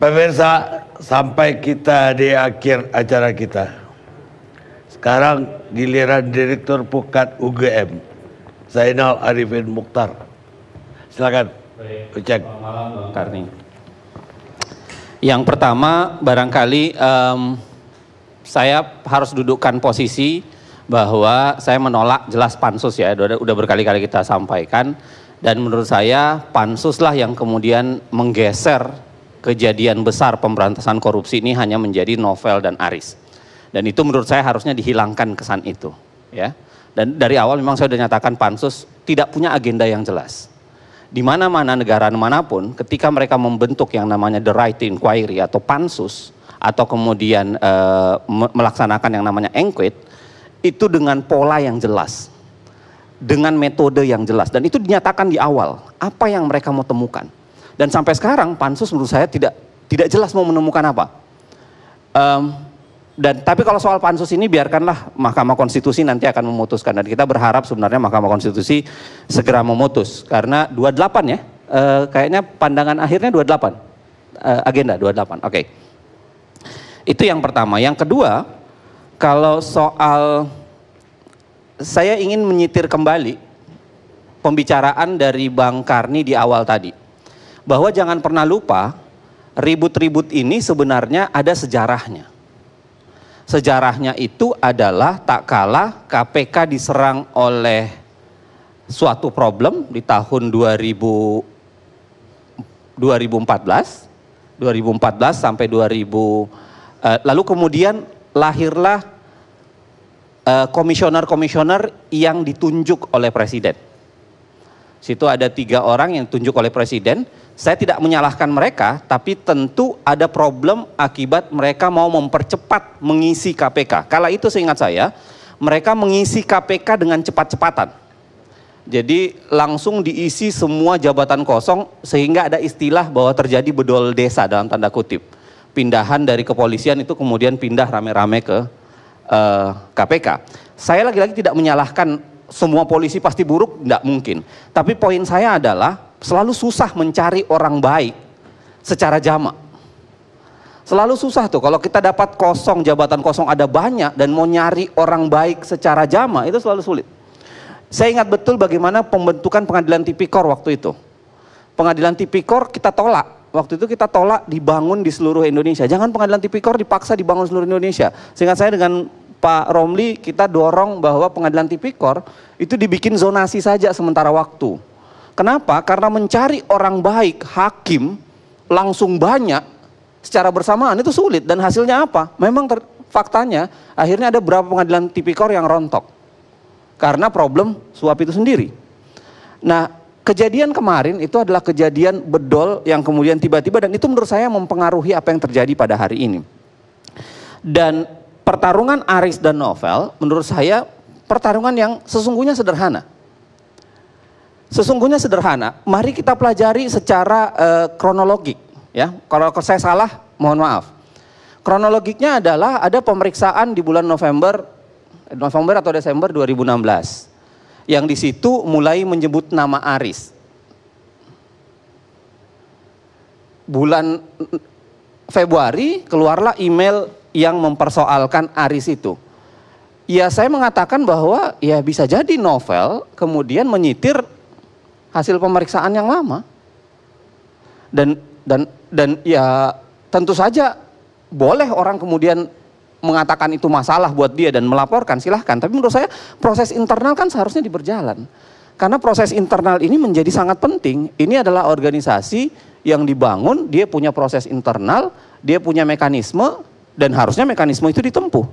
Pemirsa, sampai kita di akhir acara kita. Sekarang giliran Direktur Pukat UGM, Zainal Arifin Mukhtar. Silakan, Ucap. Karni. Yang pertama, barangkali um, saya harus dudukkan posisi bahwa saya menolak jelas pansus ya, udah, udah berkali-kali kita sampaikan. Dan menurut saya pansuslah yang kemudian menggeser kejadian besar pemberantasan korupsi ini hanya menjadi novel dan aris. Dan itu menurut saya harusnya dihilangkan kesan itu, ya. Dan dari awal memang saya sudah nyatakan pansus tidak punya agenda yang jelas. Di mana-mana negara manapun ketika mereka membentuk yang namanya the right inquiry atau pansus atau kemudian e, melaksanakan yang namanya enquete itu dengan pola yang jelas. Dengan metode yang jelas dan itu dinyatakan di awal apa yang mereka mau temukan dan sampai sekarang pansus menurut saya tidak tidak jelas mau menemukan apa. Um, dan tapi kalau soal pansus ini biarkanlah Mahkamah Konstitusi nanti akan memutuskan dan kita berharap sebenarnya Mahkamah Konstitusi segera memutus karena 28 ya uh, kayaknya pandangan akhirnya 28 uh, eh, agenda 28 oke okay. itu yang pertama yang kedua kalau soal saya ingin menyitir kembali pembicaraan dari Bang Karni di awal tadi bahwa jangan pernah lupa ribut-ribut ini sebenarnya ada sejarahnya. Sejarahnya itu adalah tak kalah KPK diserang oleh suatu problem di tahun 2000, 2014 2014 sampai 2000 eh, lalu kemudian lahirlah eh, komisioner-komisioner eh, yang ditunjuk oleh presiden Situ ada tiga orang yang tunjuk oleh presiden. Saya tidak menyalahkan mereka, tapi tentu ada problem akibat mereka mau mempercepat mengisi KPK. Kala itu seingat saya, mereka mengisi KPK dengan cepat-cepatan. Jadi langsung diisi semua jabatan kosong sehingga ada istilah bahwa terjadi bedol desa dalam tanda kutip. Pindahan dari kepolisian itu kemudian pindah rame-rame ke uh, eh, KPK. Saya lagi-lagi tidak menyalahkan semua polisi pasti buruk, tidak mungkin. Tapi poin saya adalah selalu susah mencari orang baik secara jamak. Selalu susah tuh kalau kita dapat kosong jabatan kosong ada banyak dan mau nyari orang baik secara jama itu selalu sulit. Saya ingat betul bagaimana pembentukan pengadilan tipikor waktu itu. Pengadilan tipikor kita tolak. Waktu itu kita tolak dibangun di seluruh Indonesia. Jangan pengadilan tipikor dipaksa dibangun seluruh Indonesia. Seingat saya dengan Pak Romli kita dorong bahwa pengadilan tipikor itu dibikin zonasi saja sementara waktu. Kenapa? Karena mencari orang baik, hakim, langsung banyak secara bersamaan itu sulit. Dan hasilnya apa? Memang ter, faktanya akhirnya ada beberapa pengadilan tipikor yang rontok. Karena problem suap itu sendiri. Nah kejadian kemarin itu adalah kejadian bedol yang kemudian tiba-tiba dan itu menurut saya mempengaruhi apa yang terjadi pada hari ini. Dan pertarungan Aris dan Novel menurut saya pertarungan yang sesungguhnya sederhana. Sesungguhnya sederhana. Mari kita pelajari secara uh, kronologik ya. Kalau saya salah mohon maaf. Kronologiknya adalah ada pemeriksaan di bulan November November atau Desember 2016 yang di situ mulai menyebut nama Aris. Bulan Februari keluarlah email yang mempersoalkan Aris itu. Ya saya mengatakan bahwa ya bisa jadi novel kemudian menyitir hasil pemeriksaan yang lama. Dan dan dan ya tentu saja boleh orang kemudian mengatakan itu masalah buat dia dan melaporkan silahkan. Tapi menurut saya proses internal kan seharusnya diberjalan. Karena proses internal ini menjadi sangat penting. Ini adalah organisasi yang dibangun, dia punya proses internal, dia punya mekanisme, dan harusnya mekanisme itu ditempuh.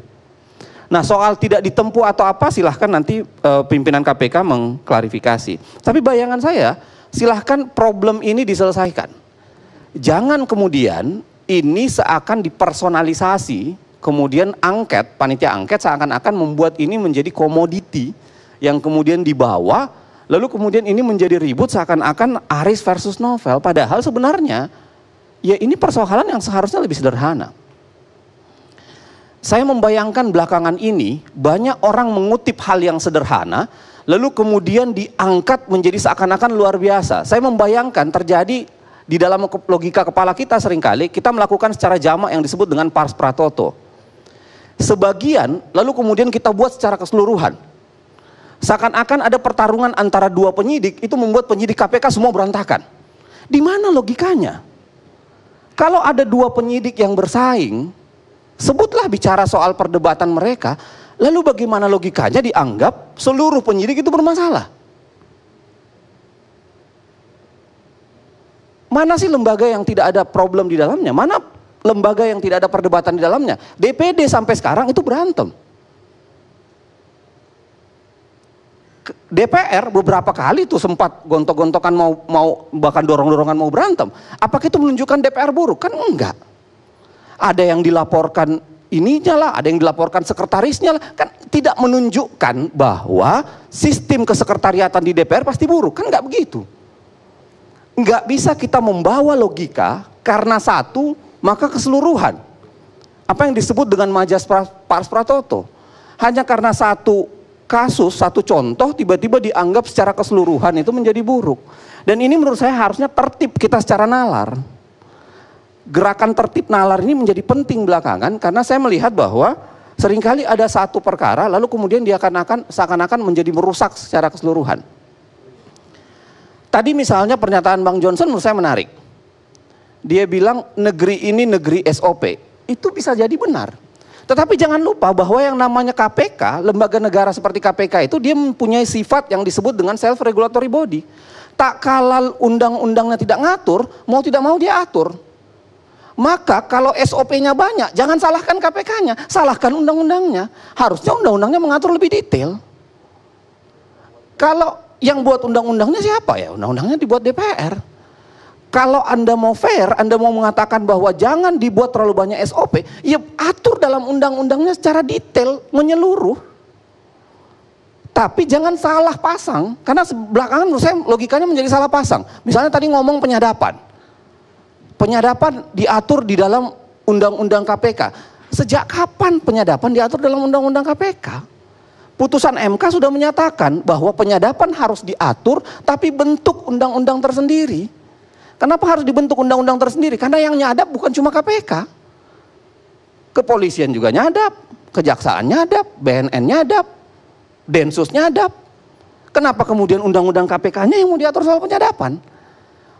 Nah soal tidak ditempuh atau apa silahkan nanti e, pimpinan KPK mengklarifikasi. Tapi bayangan saya silahkan problem ini diselesaikan. Jangan kemudian ini seakan dipersonalisasi, kemudian angket, panitia angket seakan-akan membuat ini menjadi komoditi yang kemudian dibawa, lalu kemudian ini menjadi ribut seakan-akan Aris versus Novel. Padahal sebenarnya ya ini persoalan yang seharusnya lebih sederhana. Saya membayangkan belakangan ini banyak orang mengutip hal yang sederhana lalu kemudian diangkat menjadi seakan-akan luar biasa. Saya membayangkan terjadi di dalam logika kepala kita seringkali kita melakukan secara jamak yang disebut dengan pars pratoto. Sebagian lalu kemudian kita buat secara keseluruhan. Seakan-akan ada pertarungan antara dua penyidik itu membuat penyidik KPK semua berantakan. Di mana logikanya? Kalau ada dua penyidik yang bersaing, Sebutlah bicara soal perdebatan mereka, lalu bagaimana logikanya dianggap seluruh penyidik itu bermasalah? Mana sih lembaga yang tidak ada problem di dalamnya? Mana lembaga yang tidak ada perdebatan di dalamnya? DPD sampai sekarang itu berantem. DPR beberapa kali tuh sempat gontok-gontokan mau mau bahkan dorong-dorongan mau berantem. Apakah itu menunjukkan DPR buruk? Kan enggak ada yang dilaporkan ininya lah, ada yang dilaporkan sekretarisnya lah. Kan tidak menunjukkan bahwa sistem kesekretariatan di DPR pasti buruk. Kan nggak begitu. Nggak bisa kita membawa logika karena satu maka keseluruhan. Apa yang disebut dengan majas pars pratoto. Hanya karena satu kasus, satu contoh tiba-tiba dianggap secara keseluruhan itu menjadi buruk. Dan ini menurut saya harusnya tertib kita secara nalar gerakan tertib nalar ini menjadi penting belakangan karena saya melihat bahwa seringkali ada satu perkara lalu kemudian dia akan akan seakan-akan menjadi merusak secara keseluruhan. Tadi misalnya pernyataan Bang Johnson menurut saya menarik. Dia bilang negeri ini negeri SOP. Itu bisa jadi benar. Tetapi jangan lupa bahwa yang namanya KPK, lembaga negara seperti KPK itu dia mempunyai sifat yang disebut dengan self regulatory body. Tak kalah undang-undangnya tidak ngatur, mau tidak mau dia atur. Maka kalau SOP-nya banyak, jangan salahkan KPK-nya, salahkan undang-undangnya. Harusnya undang-undangnya mengatur lebih detail. Kalau yang buat undang-undangnya siapa ya? Undang-undangnya dibuat DPR. Kalau Anda mau fair, Anda mau mengatakan bahwa jangan dibuat terlalu banyak SOP, ya atur dalam undang-undangnya secara detail, menyeluruh. Tapi jangan salah pasang, karena belakangan menurut saya logikanya menjadi salah pasang. Misalnya tadi ngomong penyadapan penyadapan diatur di dalam undang-undang KPK. Sejak kapan penyadapan diatur dalam undang-undang KPK? Putusan MK sudah menyatakan bahwa penyadapan harus diatur tapi bentuk undang-undang tersendiri. Kenapa harus dibentuk undang-undang tersendiri? Karena yang nyadap bukan cuma KPK. Kepolisian juga nyadap, kejaksaan nyadap, BNN nyadap, Densus nyadap. Kenapa kemudian undang-undang KPK-nya yang mau diatur soal penyadapan?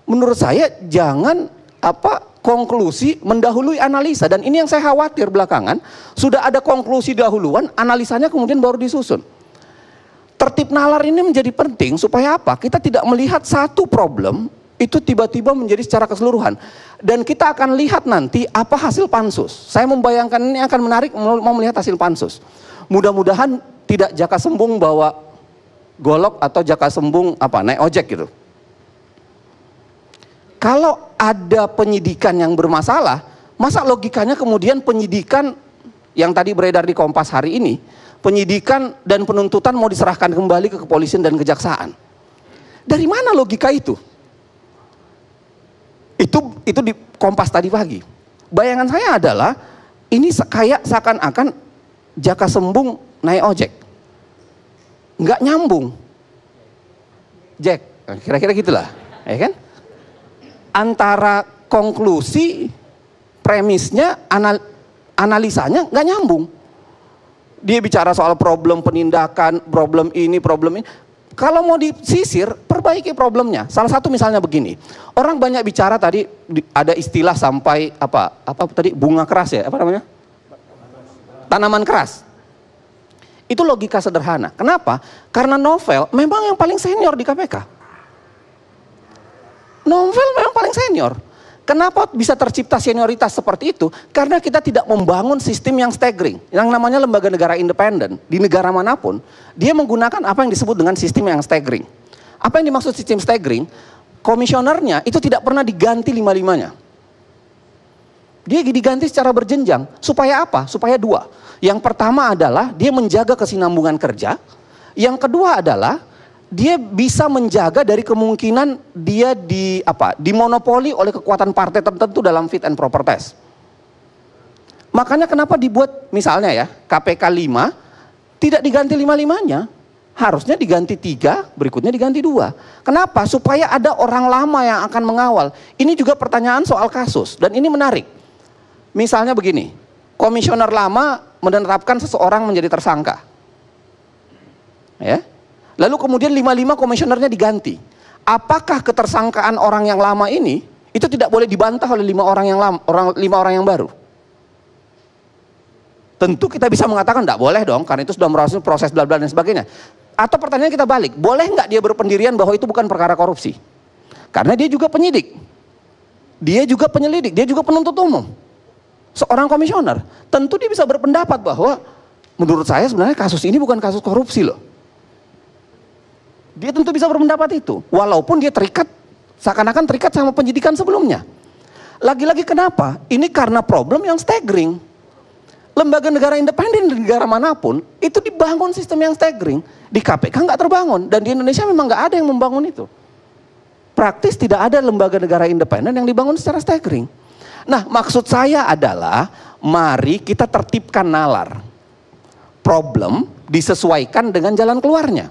Menurut saya jangan apa konklusi mendahului analisa dan ini yang saya khawatir belakangan sudah ada konklusi dahuluan analisanya kemudian baru disusun. Tertib nalar ini menjadi penting supaya apa? Kita tidak melihat satu problem itu tiba-tiba menjadi secara keseluruhan. Dan kita akan lihat nanti apa hasil pansus. Saya membayangkan ini akan menarik mau melihat hasil pansus. Mudah-mudahan tidak jaka sembung bawa golok atau jaka sembung apa naik ojek gitu kalau ada penyidikan yang bermasalah, masa logikanya kemudian penyidikan yang tadi beredar di Kompas hari ini, penyidikan dan penuntutan mau diserahkan kembali ke kepolisian dan kejaksaan. Dari mana logika itu? Itu itu di Kompas tadi pagi. Bayangan saya adalah ini kayak seakan-akan jaka sembung naik ojek. Nggak nyambung. Jack, kira-kira gitulah, ya kan? antara konklusi premisnya anal, analisanya nggak nyambung dia bicara soal problem penindakan problem ini problem ini kalau mau disisir perbaiki problemnya salah satu misalnya begini orang banyak bicara tadi ada istilah sampai apa apa tadi bunga keras ya apa namanya tanaman keras itu logika sederhana kenapa karena novel memang yang paling senior di KPK Novel memang paling senior. Kenapa bisa tercipta senioritas seperti itu? Karena kita tidak membangun sistem yang staggering. Yang namanya lembaga negara independen, di negara manapun, dia menggunakan apa yang disebut dengan sistem yang staggering. Apa yang dimaksud sistem staggering? Komisionernya itu tidak pernah diganti lima-limanya. Dia diganti secara berjenjang. Supaya apa? Supaya dua. Yang pertama adalah dia menjaga kesinambungan kerja. Yang kedua adalah dia bisa menjaga dari kemungkinan dia di apa dimonopoli oleh kekuatan partai tertentu dalam fit and proper test. Makanya kenapa dibuat misalnya ya KPK 5 tidak diganti lima-limanya. Harusnya diganti tiga, berikutnya diganti dua. Kenapa? Supaya ada orang lama yang akan mengawal. Ini juga pertanyaan soal kasus dan ini menarik. Misalnya begini, komisioner lama menetapkan seseorang menjadi tersangka. Ya, Lalu kemudian 55 komisionernya diganti. Apakah ketersangkaan orang yang lama ini itu tidak boleh dibantah oleh lima orang yang lama, orang lima orang yang baru? Tentu kita bisa mengatakan tidak boleh dong, karena itu sudah merasa proses bla bla dan sebagainya. Atau pertanyaan kita balik, boleh nggak dia berpendirian bahwa itu bukan perkara korupsi? Karena dia juga penyidik, dia juga penyelidik, dia juga penuntut umum, seorang komisioner. Tentu dia bisa berpendapat bahwa menurut saya sebenarnya kasus ini bukan kasus korupsi loh. Dia tentu bisa berpendapat itu. Walaupun dia terikat, seakan-akan terikat sama penyidikan sebelumnya. Lagi-lagi kenapa? Ini karena problem yang staggering. Lembaga negara independen di negara manapun, itu dibangun sistem yang staggering. Di KPK nggak terbangun, dan di Indonesia memang nggak ada yang membangun itu. Praktis tidak ada lembaga negara independen yang dibangun secara staggering. Nah maksud saya adalah, mari kita tertibkan nalar. Problem disesuaikan dengan jalan keluarnya.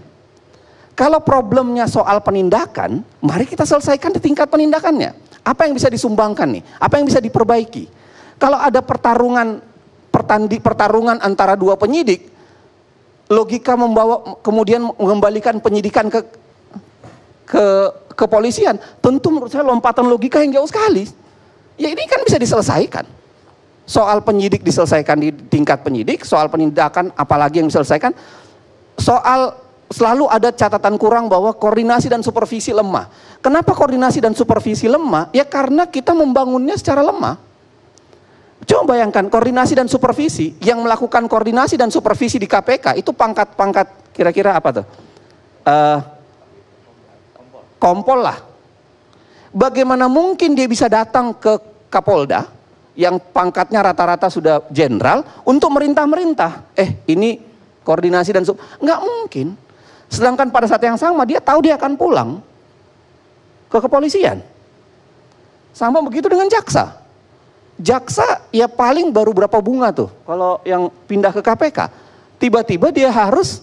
Kalau problemnya soal penindakan, mari kita selesaikan di tingkat penindakannya. Apa yang bisa disumbangkan nih? Apa yang bisa diperbaiki? Kalau ada pertarungan pertandi, pertarungan antara dua penyidik, logika membawa kemudian mengembalikan penyidikan ke ke kepolisian, tentu menurut saya lompatan logika yang jauh sekali. Ya ini kan bisa diselesaikan. Soal penyidik diselesaikan di tingkat penyidik, soal penindakan apalagi yang diselesaikan. Soal selalu ada catatan kurang bahwa koordinasi dan supervisi lemah. Kenapa koordinasi dan supervisi lemah? Ya karena kita membangunnya secara lemah. Coba bayangkan koordinasi dan supervisi yang melakukan koordinasi dan supervisi di KPK itu pangkat-pangkat kira-kira apa tuh? Uh, kompol lah. Bagaimana mungkin dia bisa datang ke Kapolda yang pangkatnya rata-rata sudah jenderal untuk merintah-merintah? Eh, ini koordinasi dan sub nggak mungkin. Sedangkan pada saat yang sama dia tahu dia akan pulang ke kepolisian. Sama begitu dengan jaksa. Jaksa ya paling baru berapa bunga tuh kalau yang pindah ke KPK. Tiba-tiba dia harus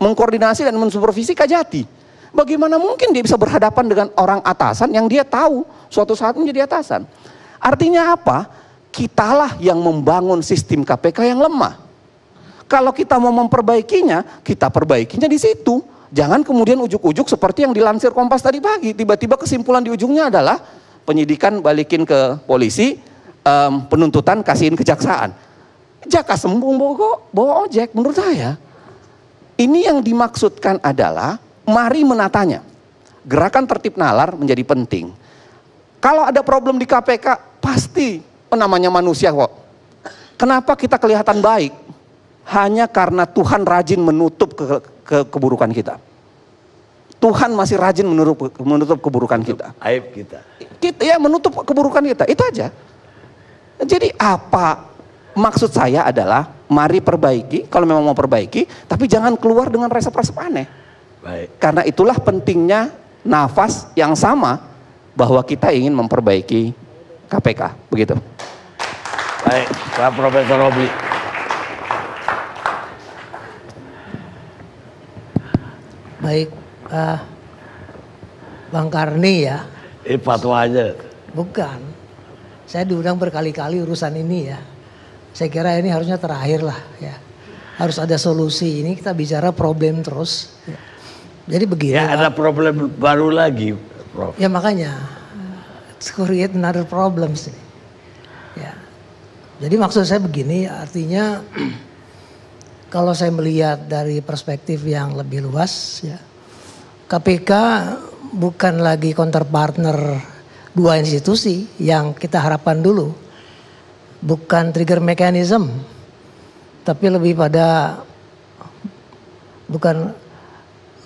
mengkoordinasi dan mensupervisi Kajati. Bagaimana mungkin dia bisa berhadapan dengan orang atasan yang dia tahu suatu saat menjadi atasan? Artinya apa? Kitalah yang membangun sistem KPK yang lemah. Kalau kita mau memperbaikinya, kita perbaikinya di situ. Jangan kemudian ujuk-ujuk seperti yang dilansir Kompas tadi pagi. Tiba-tiba kesimpulan di ujungnya adalah penyidikan balikin ke polisi, um, penuntutan kasihin kejaksaan. Jaka sembung bawa, bawa ojek menurut saya. Ini yang dimaksudkan adalah mari menatanya. Gerakan tertib nalar menjadi penting. Kalau ada problem di KPK pasti namanya manusia kok. Kenapa kita kelihatan baik? hanya karena Tuhan rajin menutup ke, ke keburukan kita. Tuhan masih rajin menutup menutup keburukan kita. Aib kita. Kita ya menutup keburukan kita. Itu aja. Jadi apa maksud saya adalah mari perbaiki kalau memang mau perbaiki, tapi jangan keluar dengan resep-resep aneh. Baik. Karena itulah pentingnya nafas yang sama bahwa kita ingin memperbaiki KPK, begitu. Baik, Pak Profesor Robi. baik uh, Bang Karni ya. Eh fatwanya. Bukan. Saya diundang berkali-kali urusan ini ya. Saya kira ini harusnya terakhir lah ya. Harus ada solusi. Ini kita bicara problem terus. Ya. Jadi begini. Ya ada problem baru lagi, Prof. Ya makanya. Create another problems. Ya. Jadi maksud saya begini artinya kalau saya melihat dari perspektif yang lebih luas, ya, KPK bukan lagi partner dua institusi yang kita harapkan dulu, bukan trigger mechanism, tapi lebih pada bukan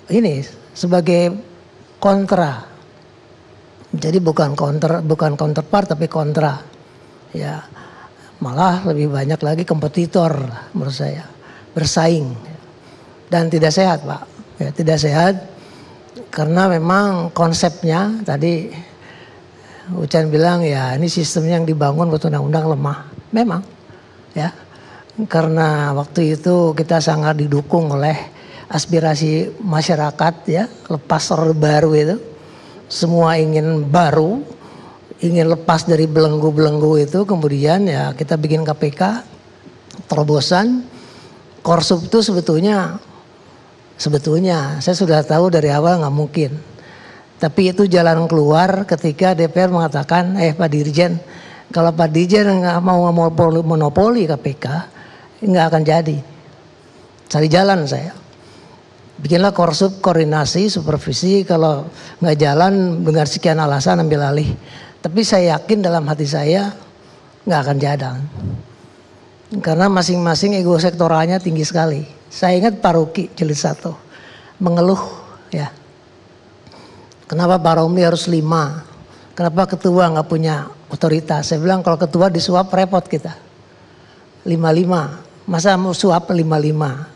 ini sebagai kontra. Jadi bukan counter bukan counterpart tapi kontra. Ya. Malah lebih banyak lagi kompetitor menurut saya bersaing dan tidak sehat pak ya, tidak sehat karena memang konsepnya tadi Ucan bilang ya ini sistem yang dibangun buat undang-undang lemah memang ya karena waktu itu kita sangat didukung oleh aspirasi masyarakat ya lepas orde baru itu semua ingin baru ingin lepas dari belenggu-belenggu itu kemudian ya kita bikin KPK terobosan Korsup itu sebetulnya sebetulnya saya sudah tahu dari awal nggak mungkin. Tapi itu jalan keluar ketika DPR mengatakan, eh Pak Dirjen, kalau Pak Dirjen nggak mau monopoli, monopoli KPK, nggak akan jadi. Cari jalan saya. Bikinlah korsup, koordinasi, supervisi, kalau nggak jalan dengan sekian alasan ambil alih. Tapi saya yakin dalam hati saya nggak akan jalan. Karena masing-masing ego sektoralnya tinggi sekali. Saya ingat Ruki, jilid satu mengeluh ya. Kenapa Baromi harus lima? Kenapa ketua nggak punya otoritas? Saya bilang kalau ketua disuap repot kita. Lima-lima. Masa mau suap lima-lima?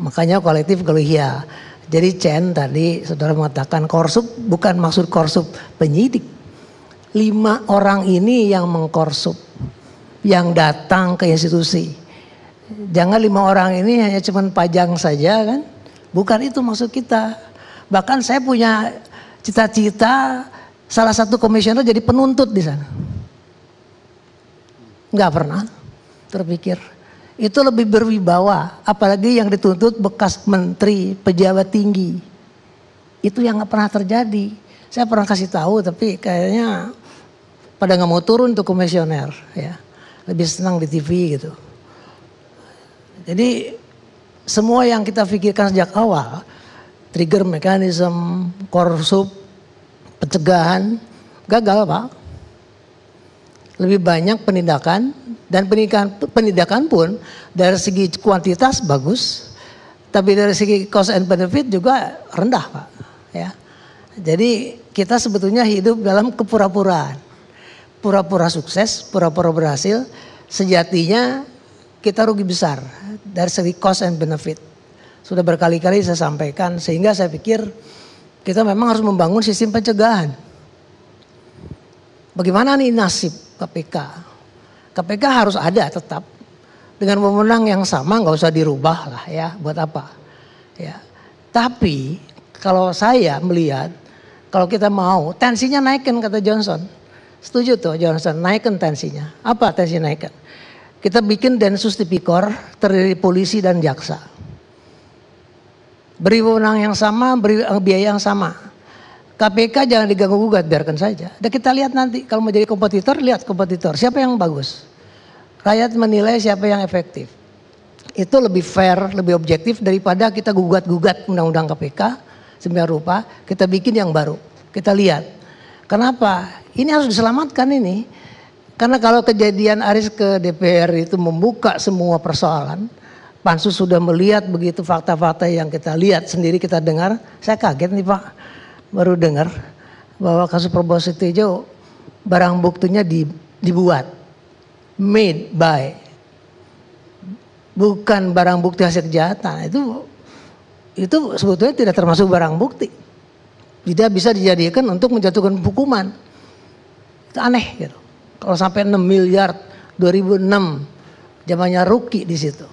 Makanya kolektif keluhia. Ya. Jadi Chen tadi saudara mengatakan korsup bukan maksud korsup penyidik. Lima orang ini yang mengkorsup yang datang ke institusi. Jangan lima orang ini hanya cuman pajang saja kan. Bukan itu maksud kita. Bahkan saya punya cita-cita salah satu komisioner jadi penuntut di sana. Enggak pernah terpikir. Itu lebih berwibawa, apalagi yang dituntut bekas menteri, pejabat tinggi. Itu yang nggak pernah terjadi. Saya pernah kasih tahu, tapi kayaknya pada nggak mau turun untuk komisioner. Ya lebih senang di TV gitu. Jadi semua yang kita pikirkan sejak awal, trigger mechanism, korsup, pencegahan, gagal pak. Lebih banyak penindakan dan penindakan, penindakan pun dari segi kuantitas bagus, tapi dari segi cost and benefit juga rendah pak. Ya. Jadi kita sebetulnya hidup dalam kepura-puraan pura-pura sukses, pura-pura berhasil, sejatinya kita rugi besar dari segi cost and benefit. Sudah berkali-kali saya sampaikan sehingga saya pikir kita memang harus membangun sistem pencegahan. Bagaimana nih nasib KPK? KPK harus ada tetap dengan pemenang yang sama nggak usah dirubah lah ya buat apa ya tapi kalau saya melihat kalau kita mau tensinya naikin kata Johnson Setuju tuh Johnson, naikkan tensinya. Apa tensi naikkan? Kita bikin Densus Tipikor terdiri polisi dan jaksa. Beri wewenang yang sama, beri eh, biaya yang sama. KPK jangan diganggu gugat, biarkan saja. Dan kita lihat nanti kalau mau jadi kompetitor, lihat kompetitor siapa yang bagus. Rakyat menilai siapa yang efektif. Itu lebih fair, lebih objektif daripada kita gugat-gugat undang-undang KPK sembilan rupa, kita bikin yang baru. Kita lihat. Kenapa? Ini harus diselamatkan ini. Karena kalau kejadian Aris ke DPR itu membuka semua persoalan, pansus sudah melihat begitu fakta-fakta yang kita lihat sendiri kita dengar. Saya kaget nih Pak, baru dengar bahwa kasus Prabowo Setijo barang buktinya dibuat, made by, bukan barang bukti hasil kejahatan. Itu itu sebetulnya tidak termasuk barang bukti. Tidak bisa dijadikan untuk menjatuhkan hukuman. Itu aneh gitu. Kalau sampai 6 miliar 2006 zamannya Ruki di situ.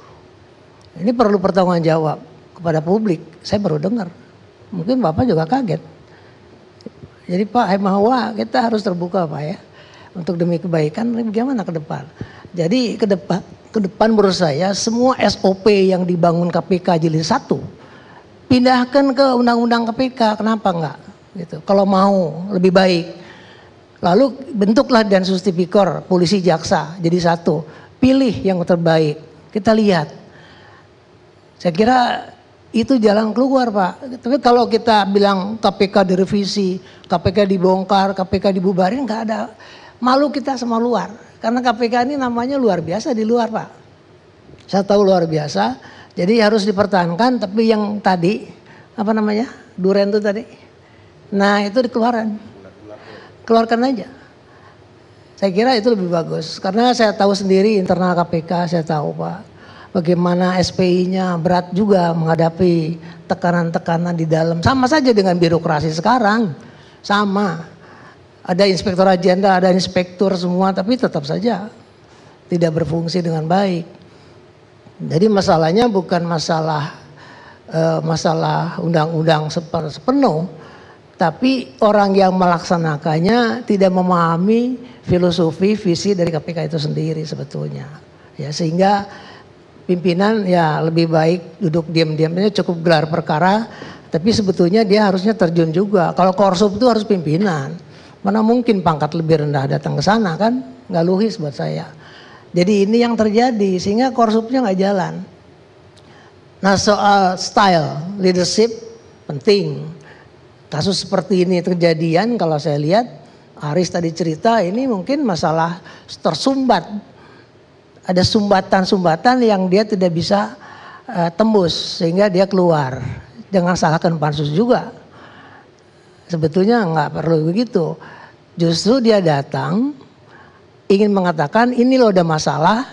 Ini perlu pertanggung jawab kepada publik. Saya baru dengar. Mungkin Bapak juga kaget. Jadi Pak Hemahwa kita harus terbuka Pak ya. Untuk demi kebaikan bagaimana ke depan. Jadi ke depan ke depan menurut saya semua SOP yang dibangun KPK jilid satu pindahkan ke undang-undang KPK. Kenapa enggak? Gitu. Kalau mau lebih baik Lalu bentuklah Densus Tipikor, polisi jaksa jadi satu. Pilih yang terbaik. Kita lihat. Saya kira itu jalan keluar Pak. Tapi kalau kita bilang KPK direvisi, KPK dibongkar, KPK dibubarin nggak ada. Malu kita semua luar. Karena KPK ini namanya luar biasa di luar Pak. Saya tahu luar biasa. Jadi harus dipertahankan tapi yang tadi apa namanya? Duren itu tadi. Nah, itu dikeluaran keluarkan aja. Saya kira itu lebih bagus karena saya tahu sendiri internal KPK saya tahu Pak bagaimana SPI-nya berat juga menghadapi tekanan-tekanan di dalam sama saja dengan birokrasi sekarang sama ada inspektor agenda ada inspektur semua tapi tetap saja tidak berfungsi dengan baik jadi masalahnya bukan masalah uh, masalah undang-undang sepenuh tapi orang yang melaksanakannya tidak memahami filosofi visi dari KPK itu sendiri sebetulnya ya sehingga pimpinan ya lebih baik duduk diam-diamnya cukup gelar perkara tapi sebetulnya dia harusnya terjun juga kalau korsup itu harus pimpinan mana mungkin pangkat lebih rendah datang ke sana kan nggak luhis buat saya jadi ini yang terjadi sehingga korsupnya nggak jalan nah soal style leadership penting kasus seperti ini terjadian kalau saya lihat Aris tadi cerita ini mungkin masalah tersumbat. Ada sumbatan-sumbatan yang dia tidak bisa uh, tembus sehingga dia keluar. Jangan salahkan pansus juga. Sebetulnya nggak perlu begitu. Justru dia datang ingin mengatakan ini loh ada masalah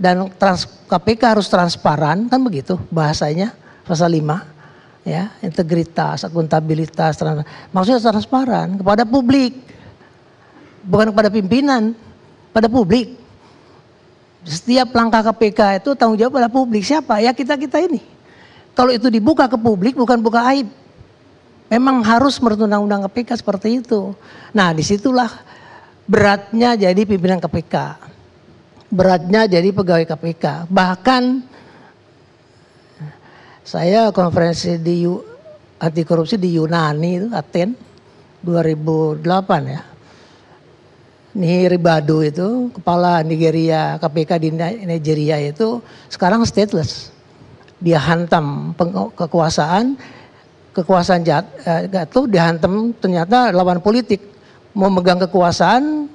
dan trans, KPK harus transparan kan begitu bahasanya pasal 5 ya integritas, akuntabilitas, trans maksudnya transparan kepada publik, bukan kepada pimpinan, pada publik. Setiap langkah KPK itu tanggung jawab pada publik. Siapa? Ya kita kita ini. Kalau itu dibuka ke publik, bukan buka aib. Memang harus menurut undang-undang KPK seperti itu. Nah disitulah beratnya jadi pimpinan KPK. Beratnya jadi pegawai KPK. Bahkan saya konferensi di anti korupsi di Yunani itu Aten 2008 ya. Nih Ribadu itu kepala Nigeria KPK di Nigeria itu sekarang stateless. Dia hantam kekuasaan kekuasaan jat, jatuh eh, dihantam ternyata lawan politik mau megang kekuasaan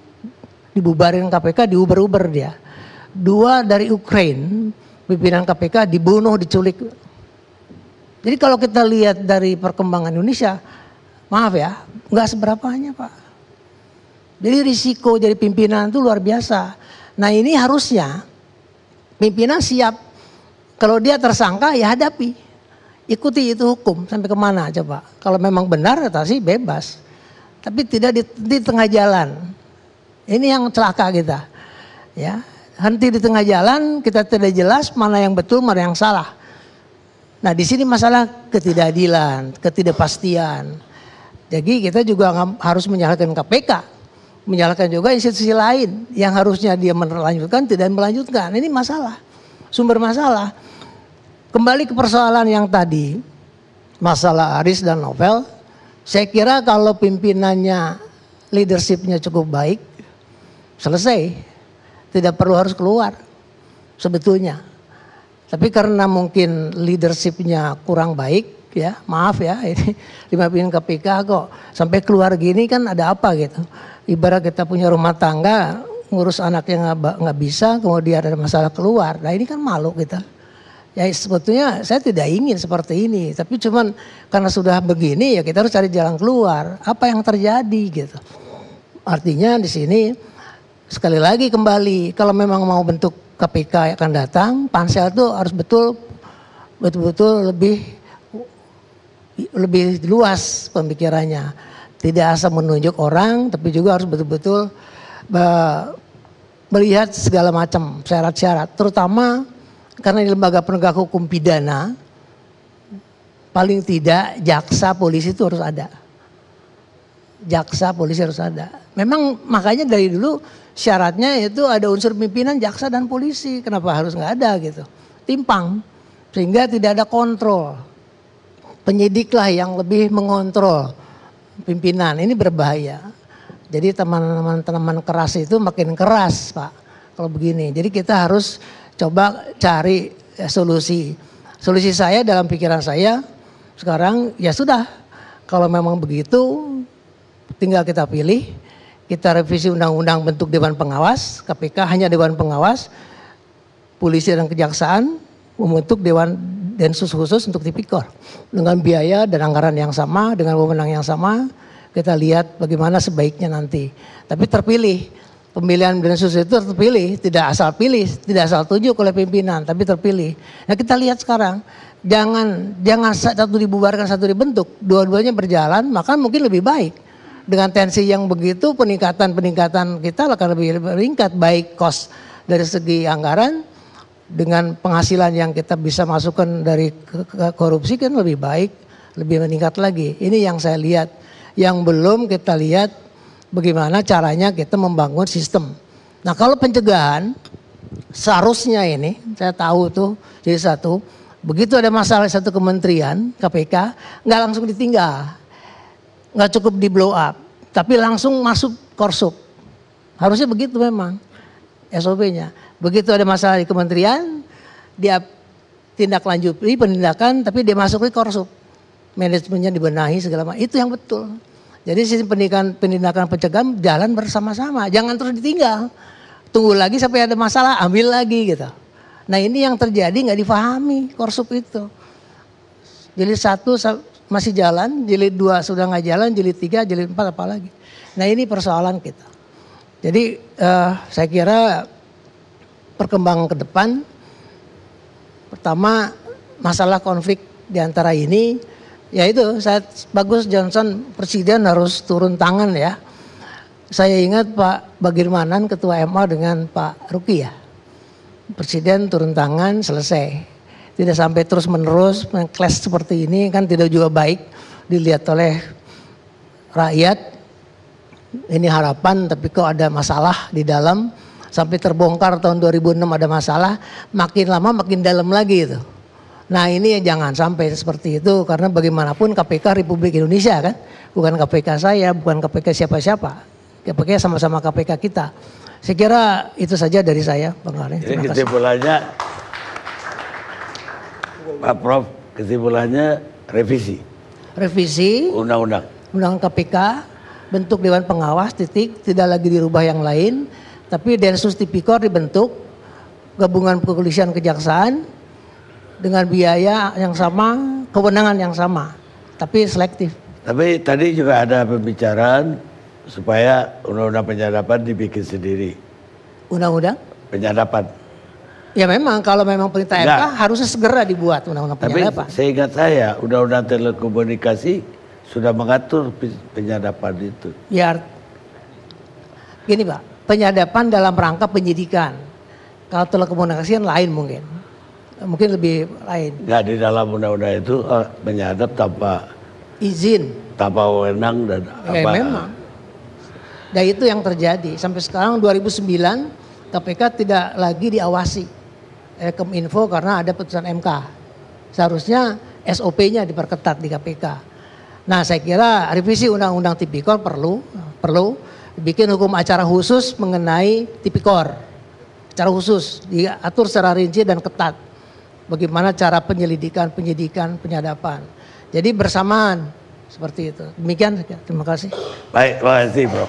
dibubarin KPK diuber-uber dia. Dua dari Ukraina pimpinan KPK dibunuh diculik jadi kalau kita lihat dari perkembangan Indonesia, maaf ya, nggak seberapanya Pak. Jadi risiko jadi pimpinan itu luar biasa. Nah ini harusnya pimpinan siap. Kalau dia tersangka ya hadapi. Ikuti itu hukum sampai kemana aja pak. Kalau memang benar ya sih bebas. Tapi tidak di, di tengah jalan. Ini yang celaka kita. Ya, henti di tengah jalan kita tidak jelas mana yang betul mana yang salah. Nah di sini masalah ketidakadilan, ketidakpastian. Jadi kita juga harus menyalahkan KPK, menyalahkan juga institusi lain yang harusnya dia melanjutkan tidak melanjutkan. Ini masalah, sumber masalah. Kembali ke persoalan yang tadi, masalah Aris dan Novel. Saya kira kalau pimpinannya, leadershipnya cukup baik, selesai. Tidak perlu harus keluar sebetulnya tapi karena mungkin leadershipnya kurang baik, ya maaf ya, ini lima pimpinan KPK kok sampai keluar gini kan ada apa gitu. Ibarat kita punya rumah tangga, ngurus anak yang nggak bisa, kemudian ada masalah keluar. Nah ini kan malu kita. Ya sebetulnya saya tidak ingin seperti ini, tapi cuman karena sudah begini ya kita harus cari jalan keluar. Apa yang terjadi gitu? Artinya di sini sekali lagi kembali kalau memang mau bentuk KPK yang akan datang, pansel itu harus betul betul-betul lebih lebih luas pemikirannya. Tidak asal menunjuk orang, tapi juga harus betul-betul eh, melihat segala macam syarat-syarat, terutama karena di lembaga penegak hukum pidana paling tidak jaksa polisi itu harus ada. Jaksa polisi harus ada. Memang makanya dari dulu syaratnya itu ada unsur pimpinan, jaksa dan polisi. Kenapa harus nggak ada gitu? Timpang sehingga tidak ada kontrol. Penyidiklah yang lebih mengontrol pimpinan. Ini berbahaya. Jadi teman-teman teman keras itu makin keras, Pak. Kalau begini. Jadi kita harus coba cari ya, solusi. Solusi saya dalam pikiran saya sekarang ya sudah kalau memang begitu tinggal kita pilih kita revisi undang-undang bentuk Dewan Pengawas, KPK hanya Dewan Pengawas, polisi dan kejaksaan membentuk Dewan Densus khusus untuk tipikor. Dengan biaya dan anggaran yang sama, dengan wewenang yang sama, kita lihat bagaimana sebaiknya nanti. Tapi terpilih, pemilihan Densus itu terpilih, tidak asal pilih, tidak asal tunjuk oleh pimpinan, tapi terpilih. Nah kita lihat sekarang, jangan jangan satu dibubarkan, satu dibentuk, dua-duanya berjalan, maka mungkin lebih baik dengan tensi yang begitu peningkatan-peningkatan kita akan lebih meningkat baik cost dari segi anggaran dengan penghasilan yang kita bisa masukkan dari korupsi kan lebih baik, lebih meningkat lagi. Ini yang saya lihat. Yang belum kita lihat bagaimana caranya kita membangun sistem. Nah kalau pencegahan seharusnya ini saya tahu tuh jadi satu begitu ada masalah satu kementerian KPK nggak langsung ditinggal nggak cukup di blow up, tapi langsung masuk korsup. Harusnya begitu memang SOP-nya. Begitu ada masalah di kementerian, dia tindak di penindakan, tapi dia masuk di korsup. Manajemennya dibenahi segala macam. Itu yang betul. Jadi sistem pendidikan penindakan pencegahan jalan bersama-sama. Jangan terus ditinggal. Tunggu lagi sampai ada masalah, ambil lagi gitu. Nah ini yang terjadi nggak difahami korsup itu. Jadi satu masih jalan, jilid dua sudah nggak jalan, jilid tiga, jilid empat apalagi. Nah ini persoalan kita. Jadi uh, saya kira perkembangan ke depan, pertama masalah konflik di antara ini, yaitu saya bagus Johnson presiden harus turun tangan ya. Saya ingat Pak Bagirmanan ketua MA dengan Pak Ruki ya. Presiden turun tangan selesai tidak sampai terus menerus mengkles seperti ini kan tidak juga baik dilihat oleh rakyat. Ini harapan tapi kok ada masalah di dalam sampai terbongkar tahun 2006 ada masalah, makin lama makin dalam lagi itu. Nah ini jangan sampai seperti itu karena bagaimanapun KPK Republik Indonesia kan bukan KPK saya, bukan KPK siapa-siapa. KPK sama-sama KPK kita. Saya kira itu saja dari saya, Bang Arif. Jadi kesimpulannya Pak Prof, kesimpulannya revisi. Revisi. Undang-undang. Undang KPK, bentuk Dewan Pengawas, titik, tidak lagi dirubah yang lain. Tapi Densus Tipikor dibentuk, gabungan kepolisian kejaksaan, dengan biaya yang sama, kewenangan yang sama. Tapi selektif. Tapi tadi juga ada pembicaraan supaya undang-undang penyadapan dibikin sendiri. Undang-undang? Penyadapan Ya memang kalau memang perintah Nggak. Nah. harusnya segera dibuat undang-undang penyadapan. Tapi ingat saya undang-undang telekomunikasi sudah mengatur penyadapan itu. Ya gini Pak, penyadapan dalam rangka penyidikan. Kalau telekomunikasi yang lain mungkin. Mungkin lebih lain. Enggak di dalam undang-undang itu penyadap eh, tanpa izin, tanpa wewenang dan ya, apa. memang. Dan itu yang terjadi sampai sekarang 2009 KPK tidak lagi diawasi Kominfo karena ada putusan MK. Seharusnya SOP-nya diperketat di KPK. Nah, saya kira revisi Undang-Undang Tipikor perlu perlu bikin hukum acara khusus mengenai tipikor. Acara khusus diatur secara rinci dan ketat. Bagaimana cara penyelidikan, penyidikan, penyadapan. Jadi bersamaan seperti itu. Demikian, terima kasih. Baik, terima kasih, Bro.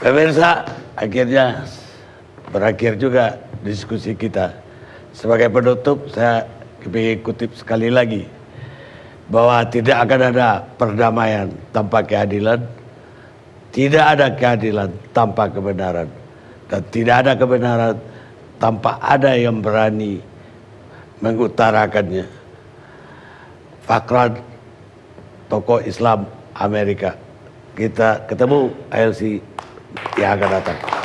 Pemirsa, akhirnya berakhir juga diskusi kita. Sebagai penutup, saya ingin kutip sekali lagi bahwa tidak akan ada perdamaian tanpa keadilan, tidak ada keadilan tanpa kebenaran, dan tidak ada kebenaran tanpa ada yang berani mengutarakannya. Fakran, tokoh Islam Amerika. Kita ketemu ILC yang akan datang.